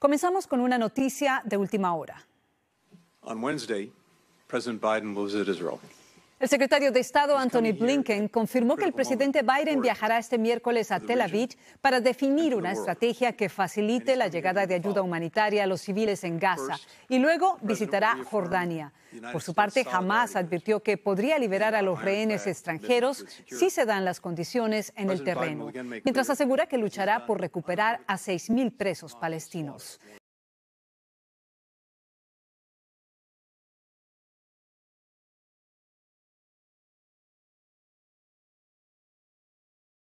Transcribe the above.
Comenzamos con una noticia de última hora. On Wednesday, President Biden will visit Israel. El secretario de Estado Anthony Blinken confirmó que el presidente Biden viajará este miércoles a Tel Aviv para definir una estrategia que facilite la llegada de ayuda humanitaria a los civiles en Gaza y luego visitará Jordania. Por su parte, Hamas advirtió que podría liberar a los rehenes extranjeros si se dan las condiciones en el terreno, mientras asegura que luchará por recuperar a 6.000 presos palestinos.